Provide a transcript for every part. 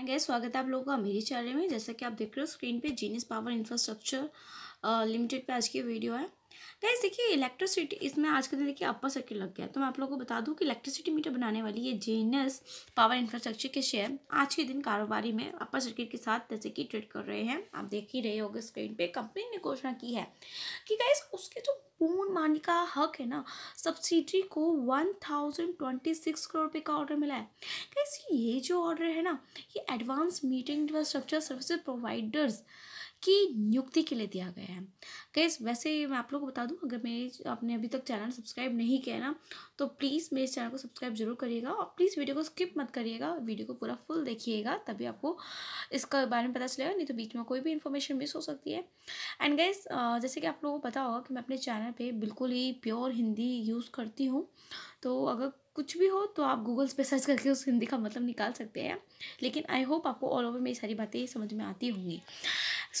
hi guys स्वागत है आप लोगों का मेरी चैनल में जैसा कि आप देख रहे हो स्क्रीन पे जीनियस पावर इंफ्रास्ट्रक्चर लिमिटेड पे आज की वीडियो है गैस देखिए इलेक्ट्रिसिटी इसमें आज के दिन देखिए अपर सर्किट लग गया तो मैं आप लोगों को बता दूं कि इलेक्ट्रिसिटी मीटर बनाने वाली ये जे पावर इंफ्रास्ट्रक्चर के शेयर आज के दिन कारोबारी में अपर सर्किट के साथ जैसे कि ट्रेड कर रहे हैं आप देख ही रहे हो स्क्रीन पर कंपनी ने घोषणा की है कि गैस उसके जो पूर्ण मानी का हक है ना सब्सिडी को one thousand twenty six crore रुपये का ऑर्डर मिला है कैसे ये जो ऑर्डर है ना ये advance meeting infrastructure services providers की नियुक्ति के लिए दिया गया है गैस वैसे मैं आप लोगों को बता दूं अगर मेरे आपने अभी तक चैनल सब्सक्राइब नहीं किया ना तो प्लीज़ मेरे चैनल को सब्सक्राइब जरूर करिएगा और प्लीज़ वीडियो को स्किप मत करिएगा वीडियो को पूरा फुल देखिएगा तभी आपको इसका बारे में पता चलेगा नहीं तो बीच में कोई भी इन्फॉर्मेशन मिस हो सकती है एंड गैस जैसे कि आप लोगों को पता होगा कि मैं अपने चैनल पर बिल्कुल ही प्योर हिंदी यूज़ करती हूँ तो अगर कुछ भी हो तो आप गूगल्स पे सर्च करके उस हिंदी का मतलब निकाल सकते हैं लेकिन आई होप आपको ऑल ओवर मेरी सारी बातें समझ में आती होंगी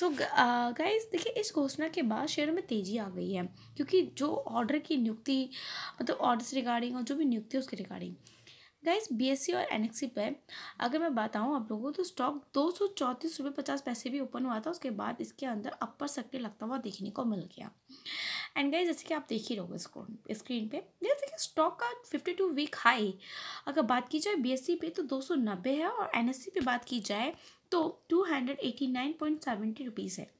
सो गाइज गाइस देखिए इस घोषणा के बाद शेयरों में तेज़ी आ गई है क्योंकि जो ऑर्डर की नियुक्ति मतलब ऑर्डर रिगार्डिंग और जो भी नियुक्ति है उसके रिगार्डिंग गाइस बीएससी और एनएक्सी पे अगर मैं बताऊँ आप लोगों को तो स्टॉक दो सौ चौंतीस रुपये पचास पैसे भी ओपन हुआ था उसके बाद इसके अंदर अपर सेक्टर लगता हुआ देखने को मिल गया एंड गाइस जैसे कि आप देख ही रहोगे स्क्रीन स्क्रीन पे जैसे कि स्टॉक का फिफ्टी टू वीक हाई अगर बात की जाए बीएससी पे तो दो सौ नब्बे है और एन पे बात की जाए तो two hundred nine point seventy rupees है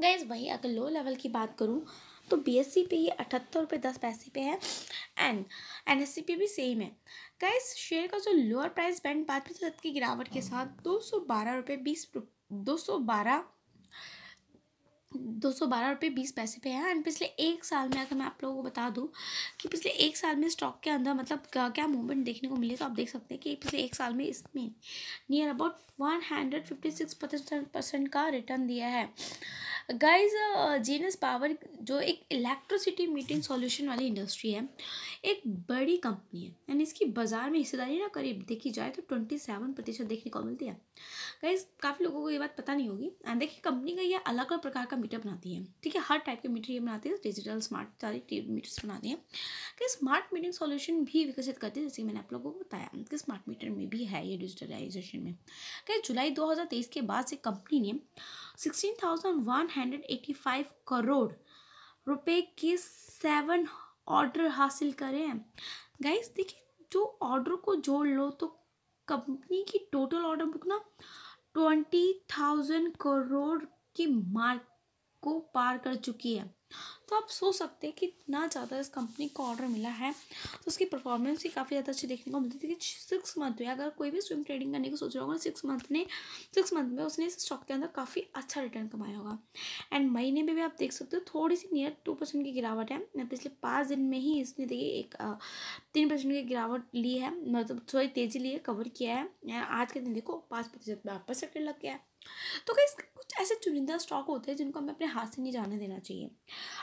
गाइज वही अगर लो लेवल की बात करूँ तो बीएससी पे ये अठहत्तर रुपये दस पैसे पे है एंड एनएससी पे भी सेम है इस शेयर का जो लोअर प्राइस बैंड पाँच प्रतिशत की गिरावट के साथ दो सौ बारह रुपये बीस दो सौ बारह दो सौ बारह रुपये बीस पैसे पे है एंड पिछले एक साल में अगर मैं आप लोगों को बता दूं कि पिछले एक साल में स्टॉक के अंदर मतलब क्या क्या मूवमेंट देखने को मिले तो आप देख सकते हैं कि पिछले एक साल में इसमें near about one hundred fifty six percent का रिटर्न दिया है गाइस जीनस पावर जो एक इलेक्ट्रिसिटी मीटिंग सॉल्यूशन वाली इंडस्ट्री है एक बड़ी कंपनी है यानी इसकी बाजार में हिस्सेदारी ना करीब देखी जाए तो ट्वेंटी सेवन प्रतिशत देखने को मिलती है गाइस काफ़ी लोगों को ये बात पता नहीं होगी एंड देखिए कंपनी का ये अलग अलग प्रकार का मीटर बनाती है ठीक है हर टाइप के मीटर ये बनाती है डिजिटल स्मार्ट सारी मीटर्स बनाती है कि स्मार्ट मीटिंग सॉल्यूशन भी विकसित करती है जैसे मैंने आप लोगों को बताया कि स्मार्ट मीटर में भी है ये डिजिटलाइजेशन में कहीं जुलाई दो के बाद से कंपनी ने सिक्सटीन थाउजेंड वन 885 करोड़ रुपए के सेवन ऑर्डर हासिल करे हैं गाइस देखिए जो ऑर्डर को जोड़ लो तो कंपनी की टोटल ऑर्डर बुक ना ट्वेंटी थाउजेंड करोड़ की मार्क को पार कर चुकी है तो आप सोच सकते हैं कि इतना ज़्यादा इस कंपनी को ऑर्डर मिला है तो उसकी परफॉर्मेंस भी काफ़ी ज़्यादा अच्छी देखने को मिलती थी कि सिक्स मंथ में अगर कोई भी स्विम ट्रेडिंग करने की सोच रहा होगा सिक्स तो मंथ ने सिक्स मंथ में उसने इस स्टॉक के अंदर काफ़ी अच्छा रिटर्न कमाया होगा एंड महीने में भी आप देख सकते हो थोड़ी सी नियर टू परसेंट की गिरावट है पिछले पाँच दिन में ही इसने देखिए एक तीन परसेंट की गिरावट ली है मतलब थोड़ी तेज़ी ली है कवर किया है आज के दिन देखो पाँच प्रतिशत वापस सेकेंड लग गया है तो गाइस कुछ ऐसे चुनिंदा स्टॉक होते हैं जिनको हमें अपने हाथ से नहीं जाने देना चाहिए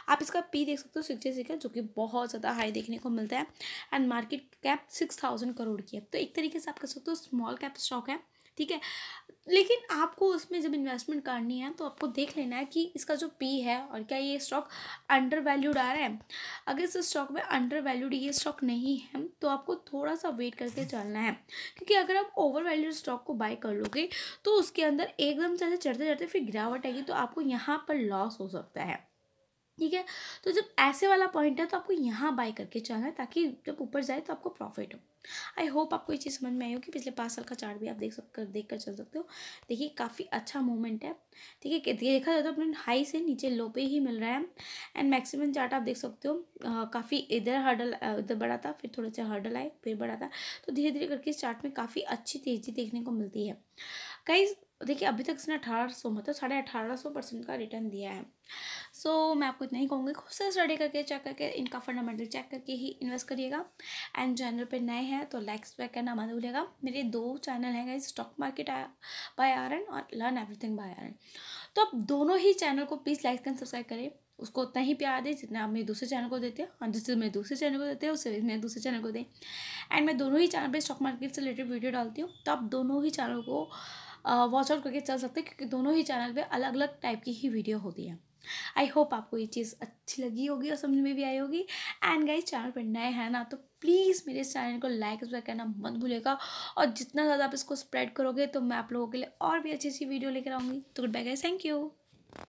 आप इसका पी देख सकते हो सिक्स जी का जो कि बहुत ज़्यादा हाई देखने को मिलता है and market cap six thousand crore की है तो एक तरीके से आप कह सकते हो स्मॉल कैप स्टॉक है ठीक है लेकिन आपको उसमें जब इन्वेस्टमेंट करनी है तो आपको देख लेना है कि इसका जो पी है और क्या ये स्टॉक अंडर वैल्यूड आ रहा है अगर इस स्टॉक में अंडर वैल्यूड ये स्टॉक नहीं है तो आपको थोड़ा सा वेट करके चलना है क्योंकि अगर आप ओवर वैल्यूड स्टॉक को बाय कर लोगे तो उसके अंदर एकदम से चढ़ते चढ़ते फिर गिरावट आएगी तो आपको यहाँ पर लॉस हो सकता है ठीक है तो जब ऐसे वाला पॉइंट है तो आपको यहाँ बाय करके चलना है ताकि जब ऊपर जाए तो आपको प्रॉफिट हो आई होप आपको ये चीज़ समझ में आई हो कि पिछले पाँच साल का चार्ट भी आप देख सक कर देख कर चल सकते हो देखिए काफ़ी अच्छा मूवमेंट है ठीक है देखा जाए तो अपने हाई से नीचे लो पे ही मिल रहा है एंड मैक्सिमम चार्ट आप देख सकते हो काफ़ी इधर हर्डल इधर बढ़ा था फिर थोड़ा सा हर्डल आए फिर बढ़ा था तो धीरे धीरे करके इस चार्ट में काफ़ी अच्छी तेज़ी देखने को मिलती है कई देखिए अभी तक इसने अठारह सौ मतलब साढ़े अठारह सौ परसेंट का रिटर्न दिया है सो so, मैं आपको इतना ही कहूँगी खुद से स्टडी करके चेक करके इनका फंडामेंटल चेक करके ही इन्वेस्ट करिएगा एंड चैनल पे नए हैं तो लाइक सब्सक्राइब करना मत भूलेगा मेरे दो चैनल हैं stock market by R N और learn everything by R N तो आप दोनों ही चैनल को प्लीज़ लाइक एंड सब्सक्राइब करें उसको उतना ही प्यार दें जितना आप मेरे दूसरे चैनल को देते हैं और हाँ, जिससे मेरे दूसरे चैनल को देते हैं उससे मेरे दूसरे चैनल को दें एंड मैं दोनों ही चैनल पर स्टॉक मार्केट से रिलेटेड वीडियो डालती हूँ तो आप दोनों ही चैनल को वॉच आउट करके चल सकते हैं क्योंकि दोनों ही चैनल पे अलग अलग टाइप की ही वीडियो होती है आई होप आपको ये चीज़ अच्छी लगी होगी और समझ में भी आई होगी एंड गाइज चैनल पर नए हैं ना तो प्लीज़ मेरे इस चैनल को लाइक सब्सक्राइब करना मत भूलेगा और जितना ज़्यादा आप इसको स्प्रेड करोगे तो मैं आप लोगों के लिए और भी अच्छी अच्छी वीडियो लेकर आऊँगी तो goodbye guys thank you